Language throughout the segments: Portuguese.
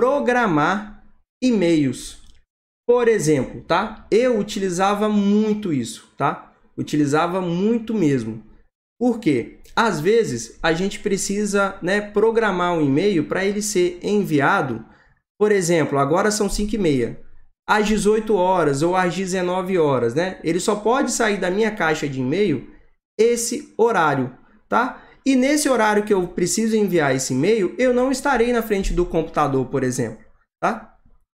programar e-mails. Por exemplo, tá? Eu utilizava muito isso, tá? Utilizava muito mesmo. Por quê? Às vezes a gente precisa né, programar um e-mail para ele ser enviado. Por exemplo, agora são 5 e meia. Às 18 horas ou às 19 horas, né? Ele só pode sair da minha caixa de e-mail esse horário, tá? E nesse horário que eu preciso enviar esse e-mail, eu não estarei na frente do computador, por exemplo, tá?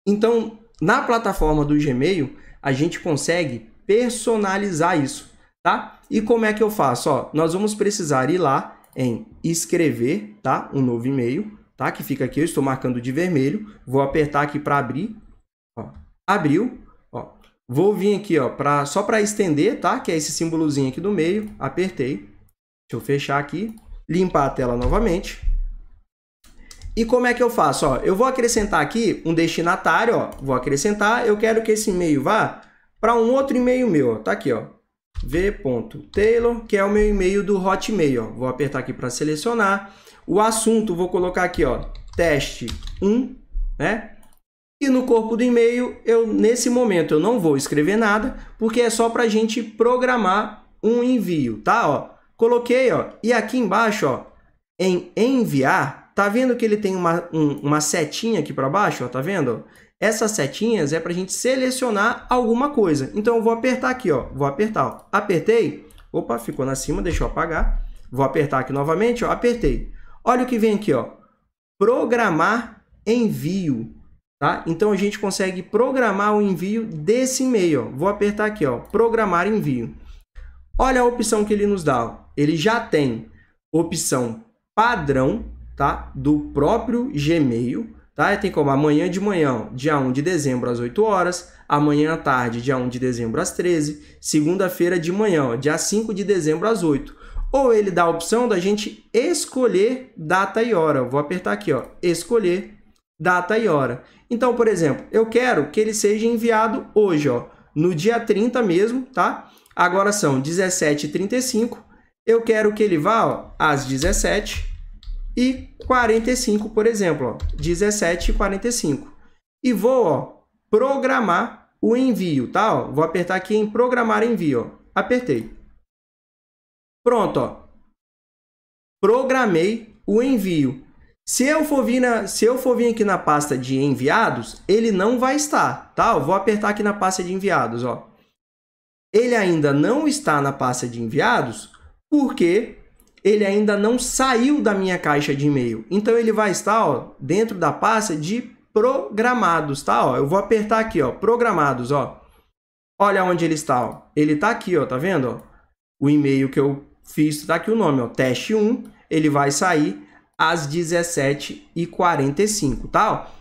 Então, na plataforma do Gmail, a gente consegue personalizar isso, tá? E como é que eu faço? Ó, nós vamos precisar ir lá em escrever, tá? Um novo e-mail, tá? Que fica aqui, eu estou marcando de vermelho. Vou apertar aqui para abrir. Ó, abriu. Ó. Vou vir aqui, ó, pra, só para estender, tá? Que é esse símbolozinho aqui do meio. Apertei. Deixa eu fechar aqui, limpar a tela novamente. E como é que eu faço? Ó, eu vou acrescentar aqui um destinatário, ó, vou acrescentar, eu quero que esse e-mail vá para um outro e-mail meu, ó, tá aqui, ó, v.taylor, que é o meu e-mail do Hotmail, ó. Vou apertar aqui para selecionar. O assunto, vou colocar aqui, ó, teste 1, né? E no corpo do e-mail, eu nesse momento eu não vou escrever nada, porque é só para a gente programar um envio, tá? Ó, Coloquei, ó, e aqui embaixo, ó, em enviar, tá vendo que ele tem uma, um, uma setinha aqui para baixo, ó, tá vendo? Essas setinhas é para a gente selecionar alguma coisa. Então eu vou apertar aqui, ó, vou apertar, ó. apertei, opa, ficou na cima, deixa eu apagar. Vou apertar aqui novamente, ó, apertei. Olha o que vem aqui, ó, programar envio. Tá? Então a gente consegue programar o envio desse e-mail. Ó. Vou apertar aqui, ó, programar envio. Olha a opção que ele nos dá. Ele já tem opção padrão, tá? Do próprio Gmail, tá? Tem como amanhã de manhã, dia 1 de dezembro às 8 horas, amanhã à tarde, dia 1 de dezembro às 13, segunda-feira de manhã, dia 5 de dezembro às 8. Ou ele dá a opção da gente escolher data e hora. Vou apertar aqui, ó, escolher data e hora. Então, por exemplo, eu quero que ele seja enviado hoje, ó, no dia 30 mesmo, tá? Agora são 17h35. Eu quero que ele vá ó, às 17 e 45, por exemplo, 17 e 45. E vou ó, programar o envio, tá? Ó, vou apertar aqui em programar envio. Ó. Apertei. Pronto, ó. Programei o envio. Se eu, for vir na, se eu for vir aqui na pasta de enviados, ele não vai estar, tá? Eu vou apertar aqui na pasta de enviados, ó ele ainda não está na pasta de enviados porque ele ainda não saiu da minha caixa de e-mail. Então ele vai estar ó, dentro da pasta de programados, tá? Ó, eu vou apertar aqui, ó, programados, ó. Olha onde ele está, ó. Ele está aqui, ó, tá vendo? Ó? O e-mail que eu fiz, tá aqui o nome, ó, teste 1, ele vai sair às 17h45, tá? Ó.